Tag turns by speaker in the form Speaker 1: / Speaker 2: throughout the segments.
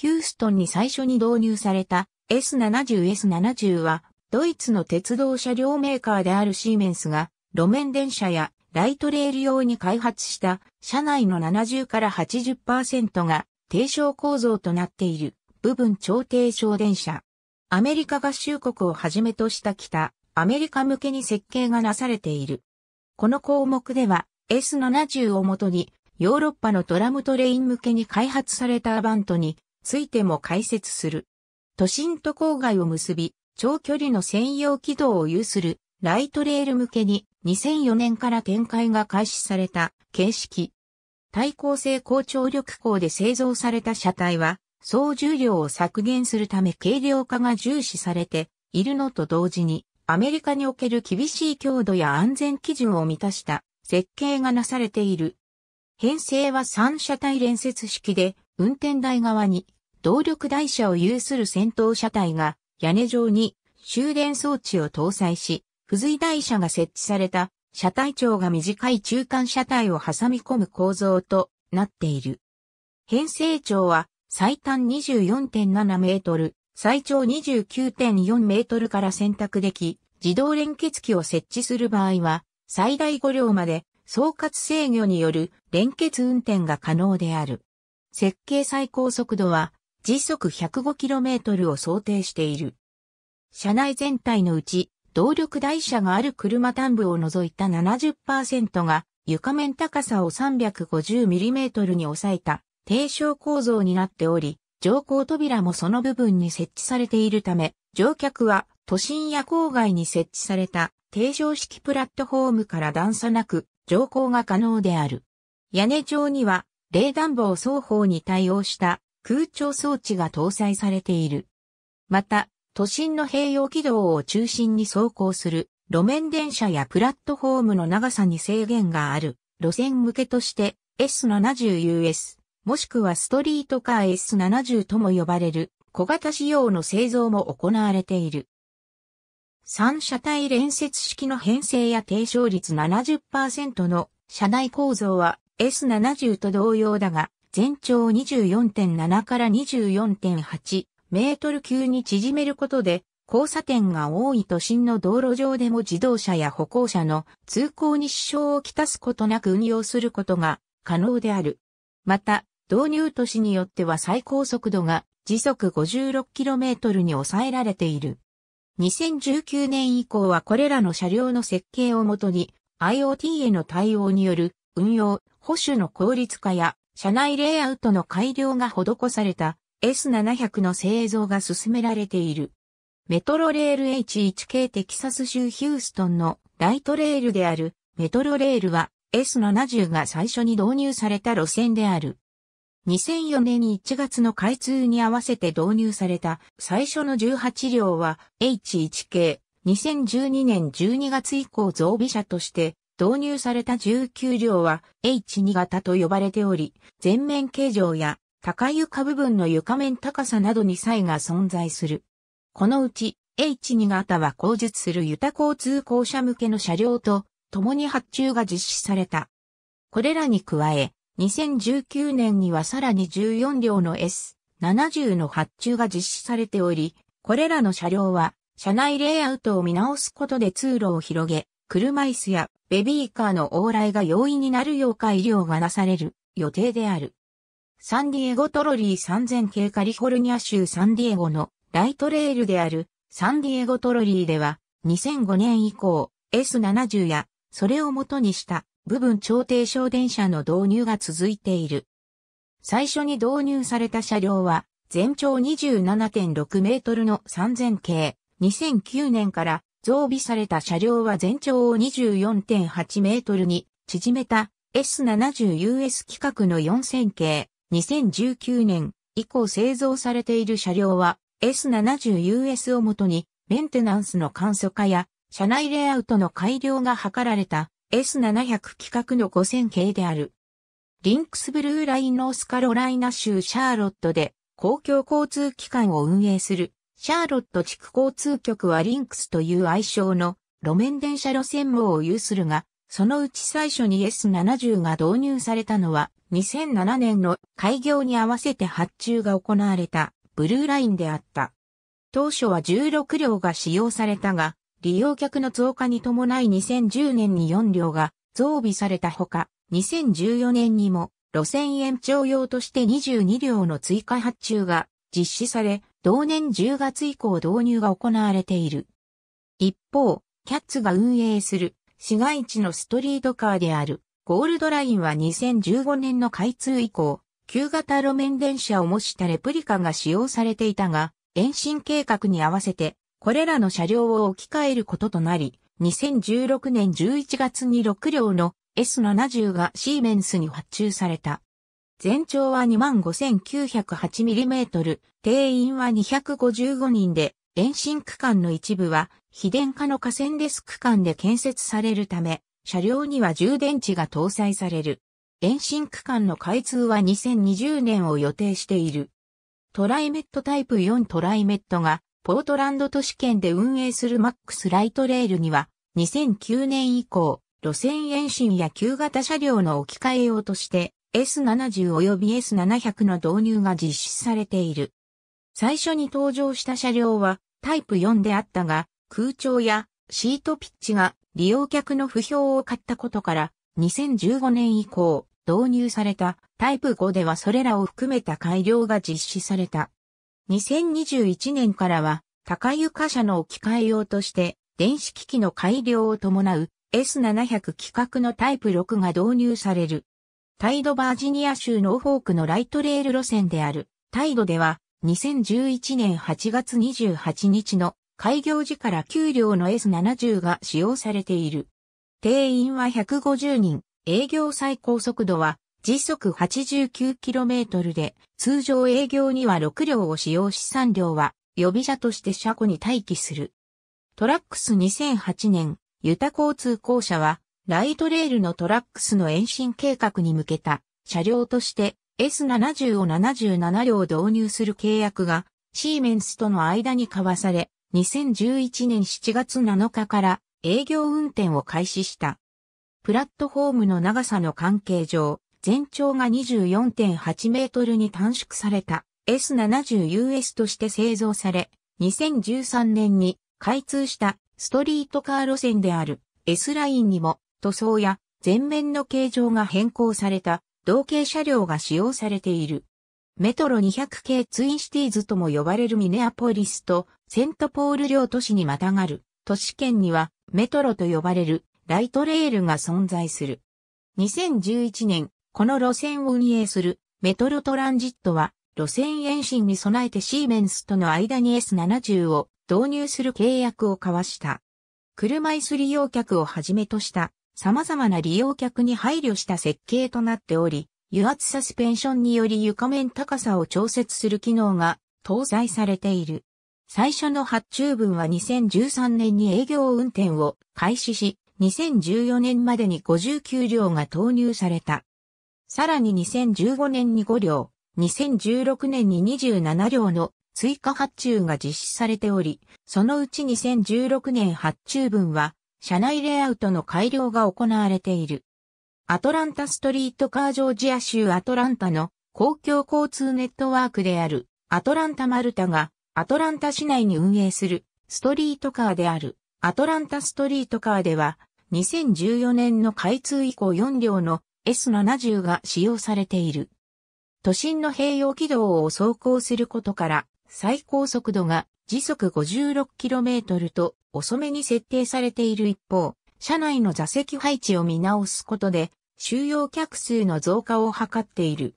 Speaker 1: ヒューストンに最初に導入された S70S70 は、ドイツの鉄道車両メーカーであるシーメンスが、路面電車やライトレール用に開発した車内の70から80%が低床構造となっている部分超低床電車。アメリカ合衆国をはじめとした北アメリカ向けに設計がなされている。この項目では S70 をもとにヨーロッパのドラムトレイン向けに開発されたアバントについても解説する。都心と郊外を結び、長距離の専用軌道を有するライトレール向けに2004年から展開が開始された形式。対抗性高張力鋼で製造された車体は、総重量を削減するため軽量化が重視されているのと同時に、アメリカにおける厳しい強度や安全基準を満たした設計がなされている。編成は3車体連接式で、運転台側に動力台車を有する先頭車体が屋根上に終電装置を搭載し、付随台車が設置された車体長が短い中間車体を挟み込む構造となっている。編成長は最短24.7メートル、最長29.4メートルから選択でき、自動連結機を設置する場合は、最大5両まで、総括制御による連結運転が可能である。設計最高速度は時速 105km を想定している。車内全体のうち、動力台車がある車端部を除いた70%が床面高さを 350mm に抑えた低床構造になっており、乗降扉もその部分に設置されているため、乗客は都心や郊外に設置された低床式プラットフォームから段差なく乗降が可能である。屋根上には冷暖房双方に対応した空調装置が搭載されている。また、都心の併用軌道を中心に走行する路面電車やプラットフォームの長さに制限がある路線向けとして S70US もしくはストリートカー S70 とも呼ばれる小型仕様の製造も行われている。三車体連接式の編成や低床率70%の車内構造は S70 と同様だが、全長24.7から24.8メートル級に縮めることで、交差点が多い都心の道路上でも自動車や歩行者の通行に支障をきたすことなく運用することが可能である。また、導入都市によっては最高速度が時速 56km に抑えられている。2019年以降はこれらの車両の設計をもとに IoT への対応による運用、保守の効率化や、車内レイアウトの改良が施された S700 の製造が進められている。メトロレール H1 系テキサス州ヒューストンのライトレールであるメトロレールは S70 が最初に導入された路線である。2004年1月の開通に合わせて導入された最初の18両は H1 系、2012年12月以降増備車として導入された19両は H2 型と呼ばれており、前面形状や高床部分の床面高さなどに差異が存在する。このうち H2 型は工述するユタ交通公社向けの車両と共に発注が実施された。これらに加え、2019年にはさらに14両の S70 の発注が実施されており、これらの車両は車内レイアウトを見直すことで通路を広げ、車椅子やベビーカーの往来が容易になるよう改良がなされる予定である。サンディエゴトロリー3000系カリフォルニア州サンディエゴのライトレールであるサンディエゴトロリーでは2005年以降 S70 やそれを元にした部分超低小電車の導入が続いている。最初に導入された車両は全長27.6メートルの3000系2009年から増備された車両は全長を24.8メートルに縮めた S70US 規格の4000系2019年以降製造されている車両は S70US をもとにメンテナンスの簡素化や車内レイアウトの改良が図られた S700 規格の5000系である。リンクスブルーラインノースカロライナ州シャーロットで公共交通機関を運営するシャーロット地区交通局はリンクスという愛称の路面電車路線網を有するが、そのうち最初に S70 が導入されたのは2007年の開業に合わせて発注が行われたブルーラインであった。当初は16両が使用されたが、利用客の増加に伴い2010年に4両が増備されたほか、2014年にも路線延長用として22両の追加発注が実施され、同年10月以降導入が行われている。一方、キャッツが運営する市街地のストリートカーであるゴールドラインは2015年の開通以降、旧型路面電車を模したレプリカが使用されていたが、延伸計画に合わせて、これらの車両を置き換えることとなり、2016年11月に6両の S70 がシーメンスに発注された。全長は 25,908mm、定員は255人で、延伸区間の一部は、非電化の河川レス区間で建設されるため、車両には充電池が搭載される。延伸区間の開通は2020年を予定している。トライメットタイプ4トライメットが、ポートランド都市圏で運営するマックスライトレールには、2009年以降、路線延伸や旧型車両の置き換え用として、S70 及び S700 の導入が実施されている。最初に登場した車両はタイプ4であったが、空調やシートピッチが利用客の不評を買ったことから2015年以降導入されたタイプ5ではそれらを含めた改良が実施された。2021年からは高床車の置き換え用として電子機器の改良を伴う S700 規格のタイプ6が導入される。タイドバージニア州ノーフォークのライトレール路線である。タイドでは2011年8月28日の開業時から給料の S70 が使用されている。定員は150人、営業最高速度は時速 89km で、通常営業には6両を使用し3両は予備車として車庫に待機する。トラックス2008年、ユタ交通公社はライトレールのトラックスの延伸計画に向けた車両として S70 を77両導入する契約がシーメンスとの間に交わされ、2011年7月7日から営業運転を開始した。プラットフォームの長さの関係上、全長が24.8メートルに短縮された S70US として製造され、2013年に開通したストリートカー路線である S ラインにも塗装や前面の形状が変更された同型車両が使用されている。メトロ200系ツインシティズとも呼ばれるミネアポリスとセントポール両都市にまたがる都市圏にはメトロと呼ばれるライトレールが存在する。2011年、この路線を運営するメトロトランジットは路線延伸に備えてシーメンスとの間に S70 を導入する契約を交わした。車椅子利用客をはじめとした様々な利用客に配慮した設計となっており、油圧サスペンションにより床面高さを調節する機能が搭載されている。最初の発注分は2013年に営業運転を開始し、2014年までに59両が投入された。さらに2015年に5両、2016年に27両の追加発注が実施されており、そのうち2016年発注分は車内レイアウトの改良が行われている。アトランタストリートカージョージア州アトランタの公共交通ネットワークであるアトランタマルタがアトランタ市内に運営するストリートカーであるアトランタストリートカーでは2014年の開通以降4両の S70 が使用されている。都心の併用軌道を走行することから最高速度が時速 56km と遅めに設定されている一方、車内の座席配置を見直すことで収容客数の増加を図っている。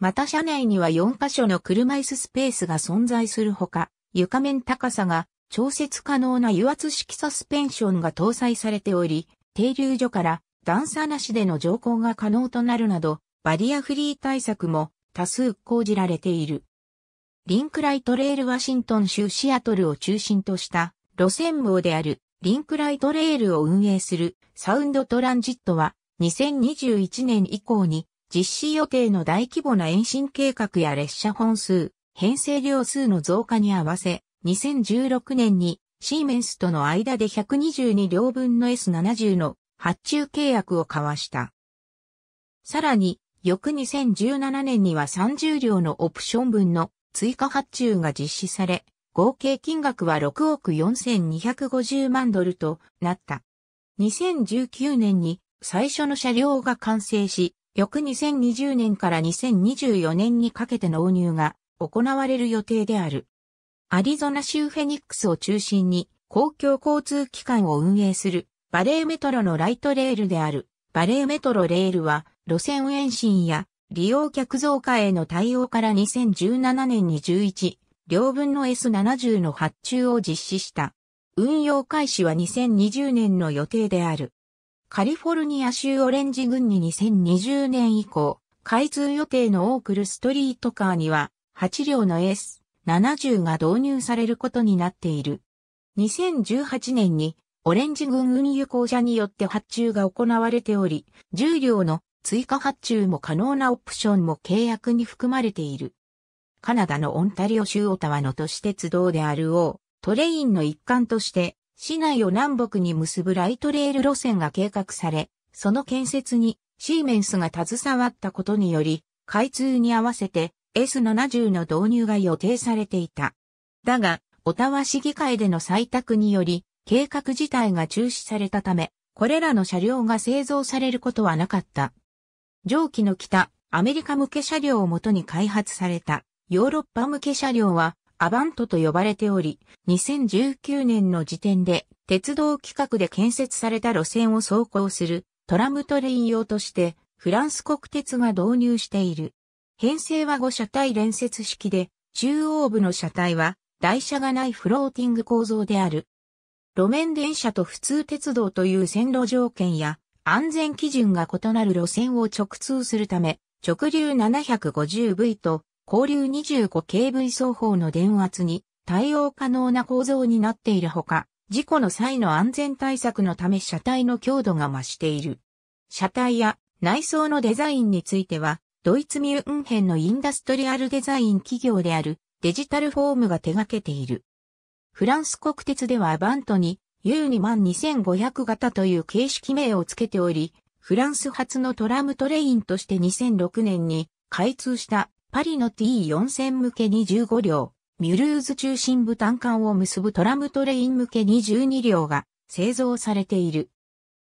Speaker 1: また車内には4カ所の車椅子スペースが存在するほか、床面高さが調節可能な油圧式サスペンションが搭載されており、停留所から段差なしでの乗降が可能となるなど、バリアフリー対策も多数講じられている。リンクライトレールワシントン州シアトルを中心とした路線網であるリンクライトレールを運営するサウンドトランジットは2021年以降に実施予定の大規模な延伸計画や列車本数、編成量数の増加に合わせ2016年にシーメンスとの間で122両分の S70 の発注契約を交わした。さらに、翌2017年には30両のオプション分の追加発注が実施され、合計金額は6億4250万ドルとなった。2019年に最初の車両が完成し、翌2020年から2024年にかけて納入が行われる予定である。アリゾナ州フェニックスを中心に公共交通機関を運営するバレーメトロのライトレールであるバレーメトロレールは路線延伸や利用客増加への対応から2017年に11、両分の S70 の発注を実施した。運用開始は2020年の予定である。カリフォルニア州オレンジ郡に2020年以降、開通予定のオークルストリートカーには、8両の S70 が導入されることになっている。2018年に、オレンジ郡運輸公社によって発注が行われており、10両の追加発注も可能なオプションも契約に含まれている。カナダのオンタリオ州オタワの都市鉄道である O、トレインの一環として、市内を南北に結ぶライトレール路線が計画され、その建設にシーメンスが携わったことにより、開通に合わせて S70 の導入が予定されていた。だが、オタワ市議会での採択により、計画自体が中止されたため、これらの車両が製造されることはなかった。蒸気の北、アメリカ向け車両をもとに開発された、ヨーロッパ向け車両は、アバントと呼ばれており、2019年の時点で、鉄道規格で建設された路線を走行する、トラムトレイン用として、フランス国鉄が導入している。編成は5車体連接式で、中央部の車体は、台車がないフローティング構造である。路面電車と普通鉄道という線路条件や、安全基準が異なる路線を直通するため、直流 750V と交流 25KV 双方の電圧に対応可能な構造になっているほか、事故の際の安全対策のため車体の強度が増している。車体や内装のデザインについては、ドイツミュンヘンのインダストリアルデザイン企業であるデジタルフォームが手掛けている。フランス国鉄ではバントに U2 万2500型という形式名をつけており、フランス発のトラムトレインとして2006年に開通したパリの T4000 向けに15両、ミュルーズ中心部単管を結ぶトラムトレイン向けに12両が製造されている。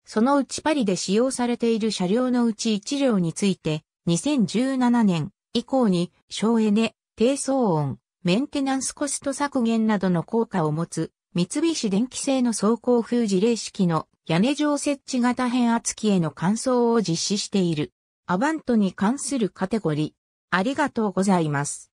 Speaker 1: そのうちパリで使用されている車両のうち1両について、2017年以降に省エネ、低騒音、メンテナンスコスト削減などの効果を持つ三菱電機製の走行風事例式の屋根上設置型変圧器への換装を実施している。アバントに関するカテゴリー。ありがとうございます。